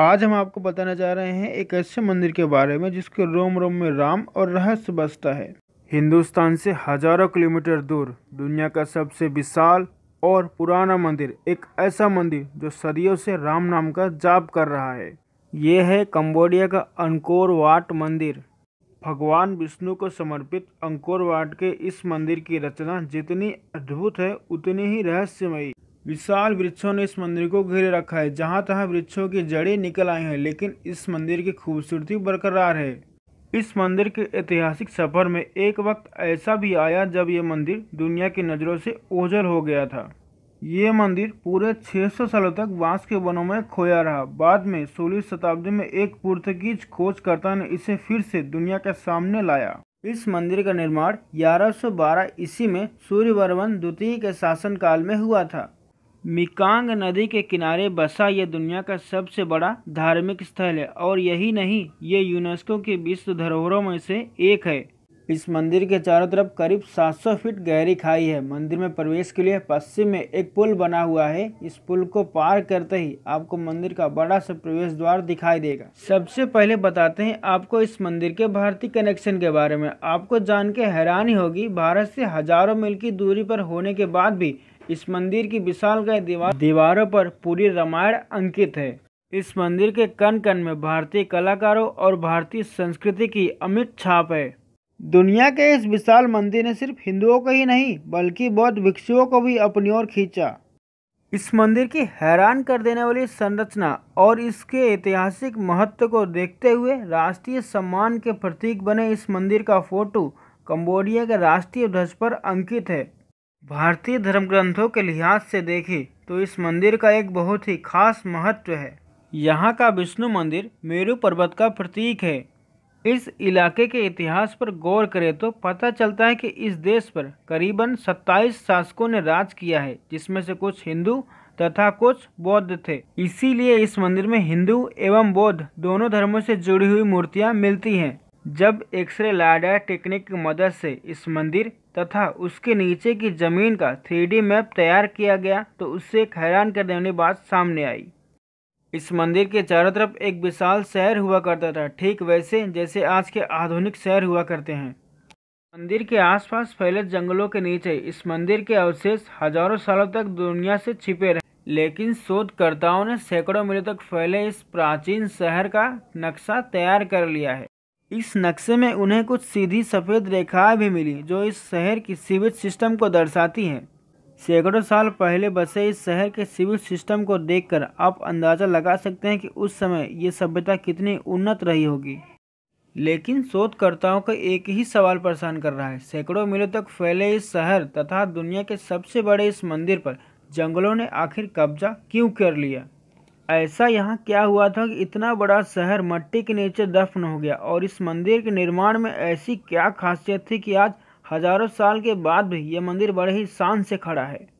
आज हम आपको बताने जा रहे हैं एक ऐसे मंदिर के बारे में जिसके रोम रोम में राम और रहस्य बसता है हिंदुस्तान से हजारों किलोमीटर दूर दुनिया का सबसे विशाल और पुराना मंदिर एक ऐसा मंदिर जो सदियों से राम नाम का जाप कर रहा है यह है कंबोडिया का अंकोर वाट मंदिर भगवान विष्णु को समर्पित अंकोर वाट के इस मंदिर की रचना जितनी अद्भुत है उतनी ही रहस्यमयी विशाल वृक्षों ने इस मंदिर को घेरे रखा है जहाँ तहाँ वृक्षों की जड़ें निकल आई हैं लेकिन इस मंदिर की खूबसूरती बरकरार है इस मंदिर के ऐतिहासिक सफ़र में एक वक्त ऐसा भी आया जब ये मंदिर दुनिया की नज़रों से ओझल हो गया था ये मंदिर पूरे 600 सालों तक बांस के वनों में खोया रहा बाद में सोलहवीं शताब्दी में एक पुर्तगीज खोजकर्ता ने इसे फिर से दुनिया के सामने लाया इस मंदिर का निर्माण 1112 ईस्वी में सूर्यवर्मन द्वितीय के शासनकाल में हुआ था मिकांग नदी के किनारे बसा यह दुनिया का सबसे बड़ा धार्मिक स्थल है और यही नहीं ये यूनेस्को के विश्व धरोहरों में से एक है इस मंदिर के चारों तरफ करीब 700 फीट गहरी खाई है मंदिर में प्रवेश के लिए पश्चिम में एक पुल बना हुआ है इस पुल को पार करते ही आपको मंदिर का बड़ा सा प्रवेश द्वार दिखाई देगा सबसे पहले बताते हैं आपको इस मंदिर के भारतीय कनेक्शन के बारे में आपको जान के हैरानी होगी भारत से हजारों मील की दूरी पर होने के बाद भी इस मंदिर की विशालकाय दीवार दीवारों पर पूरी रामायण अंकित है इस मंदिर के कन कन में भारतीय कलाकारों और भारतीय संस्कृति की अमिट छाप है दुनिया के इस विशाल मंदिर ने सिर्फ हिंदुओं को ही नहीं बल्कि बौद्ध भिक्षुओं को भी अपनी ओर खींचा इस मंदिर की हैरान कर देने वाली संरचना और इसके ऐतिहासिक महत्व को देखते हुए राष्ट्रीय सम्मान के प्रतीक बने इस मंदिर का फोटो कंबोडिया के राष्ट्रीय ध्वज पर अंकित है भारतीय धर्म ग्रंथों के लिहाज से देखें तो इस मंदिर का एक बहुत ही खास महत्व है यहाँ का विष्णु मंदिर मेरू पर्वत का प्रतीक है इस इलाके के इतिहास पर गौर करें तो पता चलता है कि इस देश पर करीबन 27 शासकों ने राज किया है जिसमें से कुछ हिंदू तथा कुछ बौद्ध थे इसीलिए इस मंदिर में हिंदू एवं बौद्ध दोनों धर्मों से जुड़ी हुई मूर्तियाँ मिलती हैं जब एक्सरे लाडा टेक्निक की मदद से इस मंदिर तथा उसके नीचे की ज़मीन का थ्री मैप तैयार किया गया तो उससे एक हैरान करने वाली बात सामने आई इस मंदिर के चारों तरफ एक विशाल शहर हुआ करता था ठीक वैसे जैसे आज के आधुनिक शहर हुआ करते हैं मंदिर के आसपास फैले जंगलों के नीचे इस मंदिर के अवशेष हजारों सालों तक दुनिया से छिपे रहे लेकिन शोधकर्ताओं ने सैकड़ों मिलों तक फैले इस प्राचीन शहर का नक्शा तैयार कर लिया है इस नक्शे में उन्हें कुछ सीधी सफ़ेद रेखाएं भी मिली जो इस शहर की सीवेज सिस्टम को दर्शाती हैं सैकड़ों साल पहले बसे इस शहर के सिविल सिस्टम को देखकर आप अंदाज़ा लगा सकते हैं कि उस समय ये सभ्यता कितनी उन्नत रही होगी लेकिन शोधकर्ताओं का एक ही सवाल परेशान कर रहा है सैकड़ों मीलों तक फैले इस शहर तथा दुनिया के सबसे बड़े इस मंदिर पर जंगलों ने आखिर कब्जा क्यों कर लिया ऐसा यहाँ क्या हुआ था कि इतना बड़ा शहर मट्टी के नीचे दफन हो गया और इस मंदिर के निर्माण में ऐसी क्या खासियत थी कि आज हजारों साल के बाद भी यह मंदिर बड़े ही शान से खड़ा है